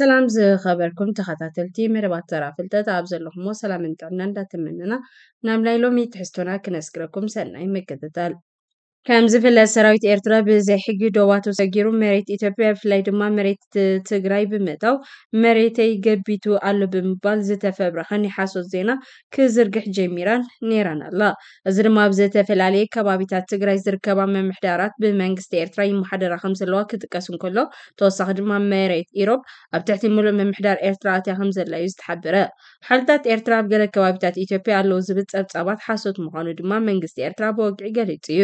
سلام ز خبركم تخطات التيمر بات طرف التت عبز سلام انترنت تمننا نام لايلو ميت حستونا كنسكركم سنه مكتتال ከም ዝፍለ ሰራዊት ኤርትራ ብዘይሕጊ ደባተሰጊሩ መሬት ኢትዮጵያ ብፍላይ ድማ መሬት ትግራይ ብምእታው መሬተይ ገቢቱ ኣሎ ብምባል ዝተፈብረከ ን ሓሶት ዜና ክዝርግሕ ጀሚራን ነይራን ኣላ እዚ ድማ ኣብ ዝተፈላለዩ ከባቢታት ትግራይ ዝርከባ መምሕዳራት ብመንግስቲ ኤርትራ ይማሓደራ ከምዘለዋ ክጥቀሱ ንከሎ ተወሳኺ ድማ መሬት ኢሮብ ኣብ ትሕቲ ምሉእ መምሕዳር ኤርትራ ኣትያ ከምዘላእዩ ዝተሓብረ ሓልታት ኤርትራ ኣብ ገለ ከባቢታት ኢትዮጵያ ኣለው ዝብል ፀብፀባት ሓሶት ምኳኑ ድማ መንግስቲ ኤርትራ ብወግዒ ገሊፁ እዩ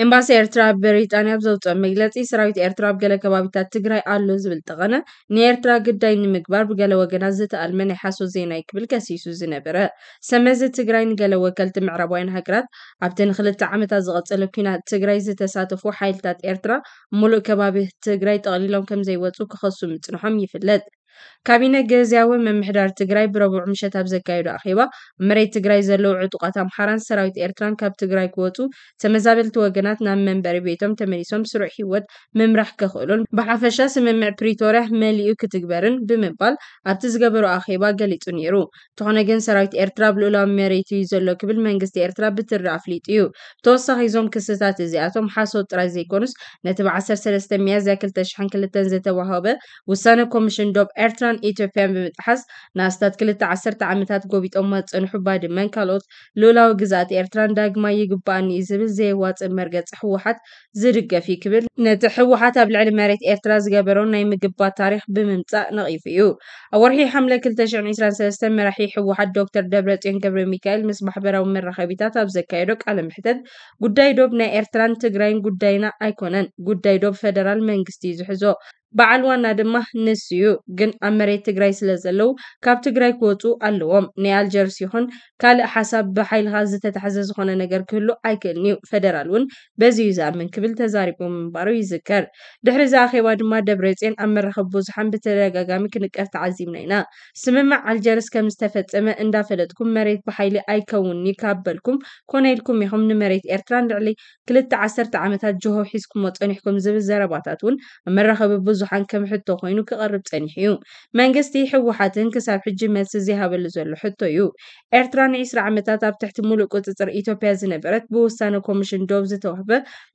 امباسي ارترا بريطانيا بزوطة مجلسي سراويت ارترا بغالة كبابتا تغراي آلو زبل تغانا ني ارترا قداي نمكبار بغالة وغنا زيت ألماني حاسو زيناي كبل كاسيسو زينا برا سمازي تغراي نغالة وكالت معرابوين هاقرات عبتين خلت عمتا زغط لكينا تغراي زيت ساتفو حايلتات ارترا مولو كبابي تغراي تغليلون كم زي واتو كخصو متنوحم يفلد ካቢነ ግዝያዊ ምምሕዳር ትግራይ ብረቡዕ ምሸት ኣብ ዘካየዱ ኣኼባ መሬት ትግራይ ዘለዉ ዕጡቃት ኣምሓራን ሰራዊት ኤርትራን ካብ ትግራይ ክወፁ ተመዛበልቲ ወገናት ናብ መንበሪ ቤቶም ተመሊሶም ስሩዕ ሂወት ምምራሕ ከኽእሉን ብሓፈሻ ስምምዕ ፕሪቶርያ መሊኡ ክትግበርን ብምባል ኣብቲ ዝገበሩ ኣኼባ ገሊፁ ነይሩ። እንተኾነ ግን ሰራዊት ኤርትራ ኣብ ልኡላዊ መሬቱ እዩ ዘሎ ክብል መንግስቲ ኤርትራ ብትሪ ኣፍሊጡ እዩ። ብተወሳኺ እዞም ክስታት እዚኣቶም ሓሶት ጥራይ ዘይኮኑስ ነቲ ብ13 ሚያዝያ 2002 ዝተዋህበ ውሳነ ኮሚሽን ዶብ ኤርትራን ኢትዮጵያን ብምጥሓስ ንኣስታት ክልተ ዓሰርተ ዓመታት ጎቢጦም መፀንሑባ ድመን ካልኦት ልዑላዊ ግዛኣት ኤርትራን ዳግማ ይግባኣን እዩ ዝብል ዘይዋፅ መርገፂ ሕወሓት ዝድገፍ ክብል ነቲ ሕወሓት ኣብ ልዕሊ መሬት ኤርትራ ዝገበሮ ናይ ምግባት ታሪክ ብምምፃእ ነቂፉ እዩ ኣብ ወርሒ ሓምለ 2ልተሽ 2ራሰለስተ መራሒ ሕወሓት ዶክተር ደብረፅዮን ገብረ ሚካኤል ምስ ማሕበራዊ መራከቢታት ኣብ ዘካየዶ ቃለ ምሕተት ጉዳይ ዶብ ናይ ኤርትራን ትግራይን ጉዳይና ኣይኮነን ጉዳይ ዶብ ፈደራል መንግስቲ እዩ ዝሕዞ በዓል ዋና ድማ ንስ እዩ ግን ኣብ መሬት ትግራይ ስለ ዘለው ካብ ትግራይ ክወፁ ኣለዎም ናይ ኣልጀርስ ይኹን ካልእ ሓሳብ ብሓይልኻ ዝተታሕዘ ዝኾነ ነገር ክህሉ ኣይክእልን እዩ ፈደራል እውን በዚ እዩ ዝኣምን ክብል ተዛሪቡ ምንባሩ ይዝከር ድሕሪ ዚ ኣኼባ ድማ ደብረፅን ኣብ መራኸቢ ብዙሓን ብተደጋጋሚ ክንቀፍ ተዓዚምና ኢና ስምምዕ ኣልጀርስ ከም ዝተፈፀመ እንዳፈለጥኩም መሬት ብሓይሊ ኣይከውንኒ ካብ በልኩም ኮነ ኢልኩም ኢኹም ንመሬት ኤርትራ ንልዕሊ ክልተ ዓሰርተ ዓመታት ጆሆ ሒዝኩሞ ፀኒሕኩም ዝብል ዘረባታት እውን ኣብ መራኸቢ ብዙ ብዙሓን ከም ሕቶ ኮይኑ ክቐርብ ጸኒሕ እዩ መንግስቲ ሕወሓትን ክሳብ ሕጂ መልሲ ዘይሃበሉ ዘሎ ሕቶ እዩ ኤርትራ ን20 ዓመታት ኣብ ትሕቲ ሙሉእ ቁፅፅር ኢትዮጵያ ዝነበረት ብውሳነ ኮሚሽን ዶብ ዝተዋህበ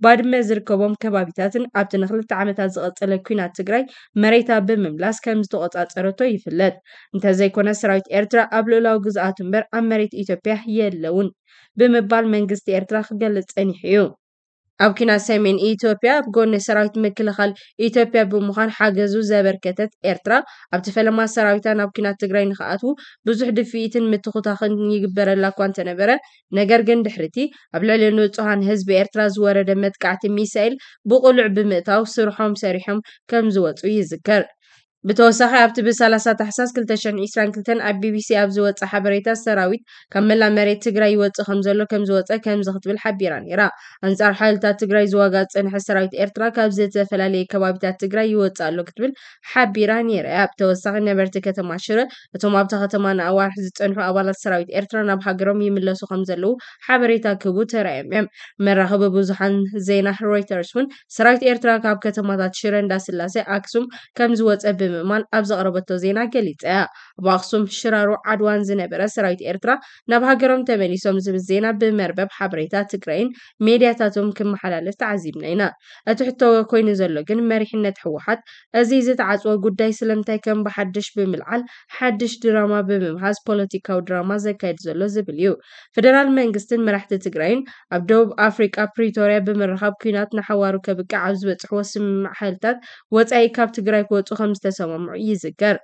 ባድመ ዝርከቦም ከባቢታትን ኣብቲ ንክልተ ዓመታት ዝቐፀለ ኩናት ትግራይ መሬታ ብምምላስ ከም ዝተቆፃፀረቶ ይፍለጥ እንተዘይኮነ ሰራዊት ኤርትራ ኣብ ልዕላዊ ግዝኣት እምበር ኣብ መሬት ኢትዮጵያ የለውን ብምባል መንግስቲ ኤርትራ ክገልፅ ጸኒሕ እዩ ኣብ ኪና ሰሜን ኢትዮጵያ ኣብ ጎነ ሰራዊት ምክልኻል ኢትዮጵያ ብምኳን ሓገዙ ዘበርከተት ኤርትራ ኣብቲ ፈላማ ሰራዊታ ናብ ኪና ትግራይ ንክኣትዉ ብዙሕ ድፊኢትን ምትኩታክን ይግበረላ እኳ እንተነበረ ነገር ግን ድሕርቲ ኣብ ልዕሊ ንውፁሓን ህዝቢ ኤርትራ ዝወረደ መጥካዕቲ ሚሳኤል ብቁልዕ ብምእታው ስርሖም ሰሪሖም ከም ዝወፁ ይዝከር بتوسخه ابت بسلاسات احساس كل تشن ايسان كلتن اب بي بي سي اب زوت صحبريتا سراويت كملا مريت تگراي يوت خم زلو كم زوت كم زخت بالحبيران يرا انصار حالتا تگراي زواغا صنح سراويت ارترا كاب زيت فلالي كبابتا تگراي يوت صالو كتبل حبيران يرا اب توسخ نبرت كتما شره اتوم اب تختما نا اوار حز صنح ابال سراويت ارترا ناب هاجروم يملسو خم زلو حبريتا كبو ترا ام ام مرحبا رويترسون سراويت ارترا كاب كتما تشره انداسلاسه اكسوم كم زوت أب ብምእማን ኣብ ዘቕረበቶ ዜና ገሊፀ ብኣክሱም ሽራሮ ዓድዋን ዝነበረ ሰራዊት ኤርትራ ናብ ሃገሮም ተመሊሶም ዝብል ዜና ብመርበብ ሓበሬታ ትግራይን ሜድያታቶም ክመሓላለፍ ተዓዚብና ኢና እቲ ሕቶ ኮይኑ ዘሎ ግን መሪሕነት ህወሓት እዚ ዝተዓፅወ ጉዳይ ስለምንታይ ከም ብሓድሽ ብምልዓል ሓድሽ ድራማ ብምምሃዝ ፖለቲካዊ ድራማ ዘካየድ ዘሎ ዝብል እዩ ፈደራል መንግስትን መራሕቲ ትግራይን ኣብ ደቡብ ኣፍሪቃ ፕሪቶርያ ብምርኻብ ኩናት ንሓዋሩ ከብቅዕ ኣብ ዝበፅሕዎ ስምምዕ ሓይልታት ወፃኢ ካብ ትግራይ ክወፁ ከም ተሰምዑ ይዝገር።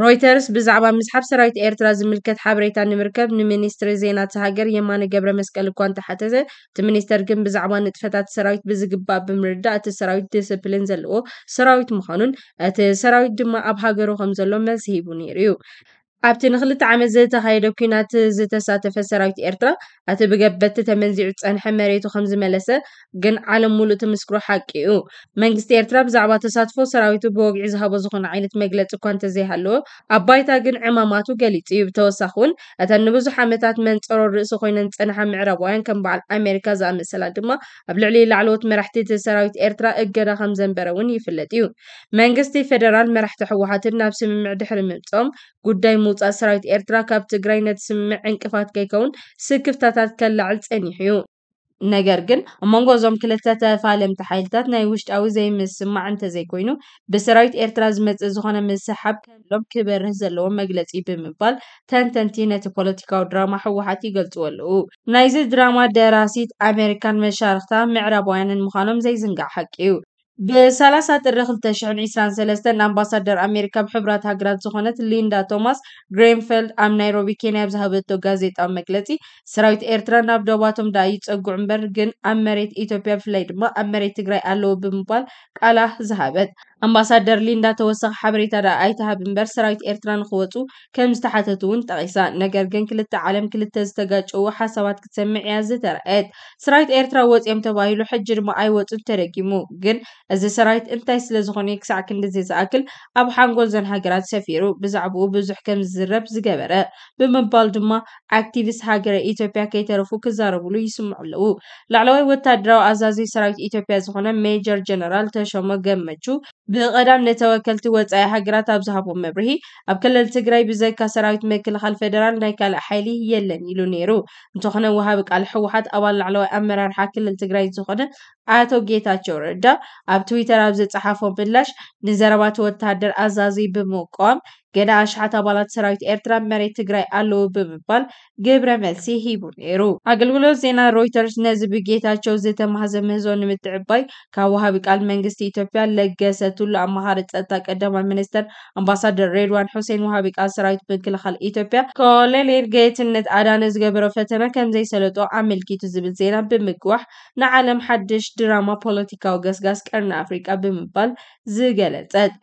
ሮይተርስ ብዛዕባ ምስሓብ ሰራዊት ኤርትራ ዝምልከት ሓበሬታ ንምርከብ ንሚኒስትሪ ዜና እቲ ሃገር የማነ ገብረ መስቀል እኳ እንተሓተተ እቲ ሚኒስተር ግን ብዛዕባ ንጥፈታት ሰራዊት ብዝግባእ ብምርዳእ እቲ ሰራዊት ዲስፕሊን ዘለዎ ሰራዊት ምዃኑን እቲ ሰራዊት ድማ ኣብ ሃገሩ ከም ዘሎ መልሲ ሂቡ ነይሩ እዩ። ኣብቲ ንክልተ ዓመት ዝተካየደ ኩናት ዝተሳተፈ ሰራዊት ኤርትራ እቲ ብገበቲ ተመንዚዑ ዝፀንሐ መሬቱ ከምዝመለሰ ግን ዓለም ሙሉእ ትምስክሮ ሓቂ እዩ መንግስቲ ኤርትራ ብዛዕባ ተሳትፎ ሰራዊቱ ብወግዒ ዝሃቦ ዝኾነ ዓይነት መግለፂ እኳ እንተዘይሃለዎ ኣብ ባይታ ግን ዕማማቱ ገሊፅ እዩ ብተወሳኺ እውን እተን ንብዙሕ ዓመታት መንፀሮ ርእሲ ኮይነን ዝፀንሓ ምዕራባውያን ከም በዓል ኣሜሪካ ዝኣመሰላ ድማ ኣብ ልዕሊ ላዕለዎት መራሕቲ እቲ ሰራዊት ኤርትራ እገዳ ከም ዘንበረ እውን ይፍለጥ እዩ መንግስቲ ፌደራል መራሕቲ ሕወሓትን ናብ ስምምዕ ድሕሪ ምምፅኦም ጉዳይ ምውፃእ ሰራዊት ኤርትራ ካብ ትግራይ ነቲ ስምምዕ ዕንቅፋት ከይከውን ስክፍታታት ከላዕል ፀኒሑ እዩ ነገር ግን ኣብ መንጎ እዞም ክልተ ተፋለምቲ ሓይልታት ናይ ውሽጣዊ ዘይምስማዕ እንተዘይኮይኑ ብሰራዊት ኤርትራ ዝመፅእ ዝኾነ ምስሓብ ከሎም ክበርህ ዘለዎ መግለፂ ብምባል ተንተንቲ ነቲ ፖለቲካዊ ድራማ ህወሓት ይገልፅዎ ኣለዉ። ናይዚ ድራማ ደራሲት ኣሜሪካን መሻርክታ ምዕራባውያንን ምዃኖም ዘይዝንጋዕ ሓቂ እዩ። ብ30 ጥሪ 2023 ንኣምባሳደር ኣሜሪካ ብሕብራት ሃገራት ዝኾነት ሊንዳ ቶማስ ግሬንፌልድ ኣብ ናይሮቢ ኬንያ ብዝሃበቶ ጋዜጣዊ መግለፂ ሰራዊት ኤርትራ ናብ ደባቶም ዳ ይፀጉዕ እምበር ግን ኣብ መሬት ኢትዮጵያ ብፍላይ ድማ ኣብ መሬት ትግራይ ኣለዎ ብምባል ቃላ ዝሃበት ኣምባሳደር ሊንዳ ተወሳኺ ሓበሬታ ዳ ኣይትሃብ እምበር ሰራዊት ኤርትራ ንክወፁ ከም ዝተሓተቱ እውን ጠቂሳ ነገር ግን ክልተ ዓለም ክልተ ዝተጋጨዉ ሓሳባት ክትሰምዕ እያ ዝተርአየት ሰራዊት ኤርትራ ወፂኦም ተባሂሉ ሕጂ ድማ ኣይወፁን ተደጊሙ ግን እዚ ሰራዊት እንታይ ስለ ዝኾነ ክሳዕ ክንደዘ ዝኣክል ኣብ ሓንጎል ዘን ሃገራት ሰፊሩ ብዛዕባኡ ብዙሕ ከም ዝዝረብ ዝገበረ ብምባል ድማ ኣክቲቪስት ሃገረ ኢትዮጵያ ከይተረፉ ክዛረብሉ ይስምዑ ኣለዉ ላዕለዋይ ወታደራዊ ኣዛዚ ሰራዊት ኢትዮጵያ ዝኾነ ሜጀር ጀነራል ተሸሞ ገመቹ بقدام نتوكلت وطاي هاجرات ابزهابو مبرهي اب كلل تگراي بزيكا سراويت ميكل خال فيدرال ناي كال حيلي يلن يلو نيرو انتخنا وهاب قال حوحات ابال العلو امرار حا كلل تگراي زخنا اتو جيتاچو ردا اب تويتر ابز صحافو بلاش نزربات وتادر ازازي بموقام ገና ኣሽሓት ኣባላት ሰራዊት ኤርትራ መሬት ትግራይ ኣለዉ ብምባል ግብረ መልሲ ሂቡ ነይሩ ኣገልግሎት ዜና ሮይተርስ ነዚ ብጌታቸው ዝተማሃዘመ ምህዞ ንምትዕባይ ካብ ወሃቢ ቃል መንግስቲ ኢትዮጵያ ለገሰትሉ ኣመሃሪ ፀጥታ ቀዳማይ ሚኒስተር ኣምባሳደር ሬድዋን ሑሴን ወሃቢ ቃል ሰራዊት ምክልኻል ኢትዮጵያ ኮሎኔል ጌትነት ኣዳነ ዝገበረ ፈተና ከም ዘይሰለጦ ኣመልኪቱ ዝብል ዜና ብምግዋሕ ንዓለም ሓድሽ ድራማ ፖለቲካዊ ገስጋስ ቀርኒ ኣፍሪቃ ብምባል ዝገለፀት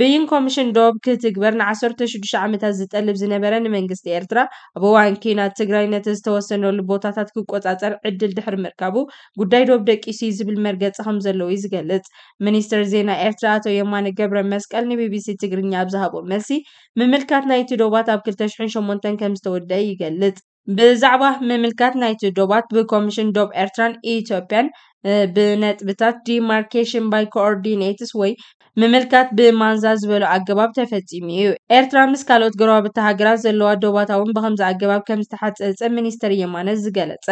ብይን ኮሚሽን ዶብ ክትግበር ን16 ዓመታት ዝጠልብ ዝነበረ ንመንግስቲ ኤርትራ ኣብ እዋን ኲናት ትግራይ ነቲ ዝተወሰነሉ ቦታታት ክቆፃፀር ዕድል ድሕሪ ምርካቡ ጉዳይ ዶብ ደቂሱ ዝብል መርገፂ ከም ዘለዉ እዩ ዝገልፅ ሚኒስትር ዜና ኤርትራ ኣቶ የማነ ገብረ መስቀል ንቢቢሲ ትግርኛ ኣብ ዝሃቦ መሲ ምምልካት ናይቲ ዶባት ኣብ 208 ከም ዝተወደአ ይገልፅ ብዛዕባ ምምልካት ናይቲ ዶባት ብኮሚሽን ዶብ ኤርትራን ኢትዮጵያን ብነጥብታት ዲማርኬሽን ባይ ኮኦርዲኔትስ ወይ ምምልካት ብማንዛዝ ዝበሎ ኣገባብ ተፈፂሙ እዩ ኤርትራ ምስ ካልኦት ጎረባብቲ ሃገራት ዘለዋ ዶባት እውን ብከምዚ ኣገባብ ከም ዝተሓፀፀ ሚኒስተር የማነ ዝገለፀ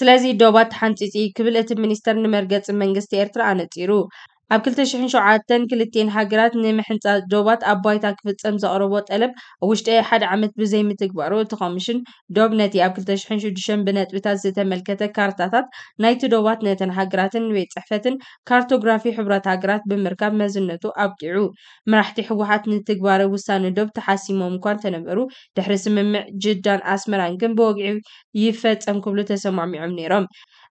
ስለዚ ዶባት ተሓንፂፂ ክብል እቲ ሚኒስተር ንመርገፂ መንግስቲ ኤርትራ ኣነፂሩ ኣብ 209 ክልተን ሃገራት ንምሕንፃፅ ዶባት ኣብ ባይታ ክፍፀም ዘቕረቦ ጠለብ ኣብ ውሽጢ ሓደ ዓመት ብዘይምትግባሩ እቲ ኮሚሽን ዶብ ነቲ ኣብ 206 ብነጥብታት ዝተመልከተ ካርታታት ናይቲ ዶባት ነተን ሃገራትን ቤት ፅሕፈትን ካርቶግራፊ ሕብረት ሃገራት ብምርካብ መዝነቱ ኣብቂዑ መራሕቲ ሕወሓት ንትግባረ ውሳነ ዶብ ተሓሲሞም እኳ እንተነበሩ ድሕሪ ስምምዕ ጅዳን ኣስመራን ግን ብወግዒ ይፈፀም ክብሉ ተሰማሚዖም ነይሮም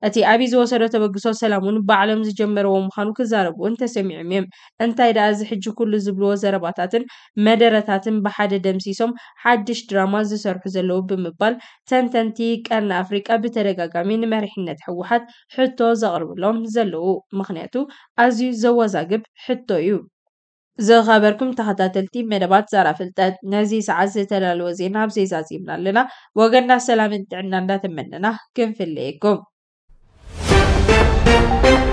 እቲ ዓብዪ ዝወሰዶ ተበግሶ ሰላም እውን ብዓለም ዝጀመረዎ ምዃኑ ክዛረቡ ተሰሚዖም እዮም እንታይ ደኣ እዚ ሕጂ ኩሉ ዝብልዎ ዘረባታትን መደረታትን ብሓደ ደምሲሶም ሓድሽ ድራማ ዝሰርሑ ዘለዉ ብምባል ተንተንቲ ቀርኒ ኣፍሪቃ ብተደጋጋሚ ንመሪሕነት ሕወሓት ሕቶ ዘቕርብሎም ዘለዉ ምክንያቱ ኣዝዩ ዘወዛግብ ሕቶ እዩ ዝኸበርኩም ተኸታተልቲ መደባት ዛራ ፍልጠት ነዚ ሰዓት ዝተዳለወ ዜና ኣብዘይዛዚምና ኣለና ወገና ሰላምን ጥዕና እንዳተመነና ክንፍለየኩም Thank you.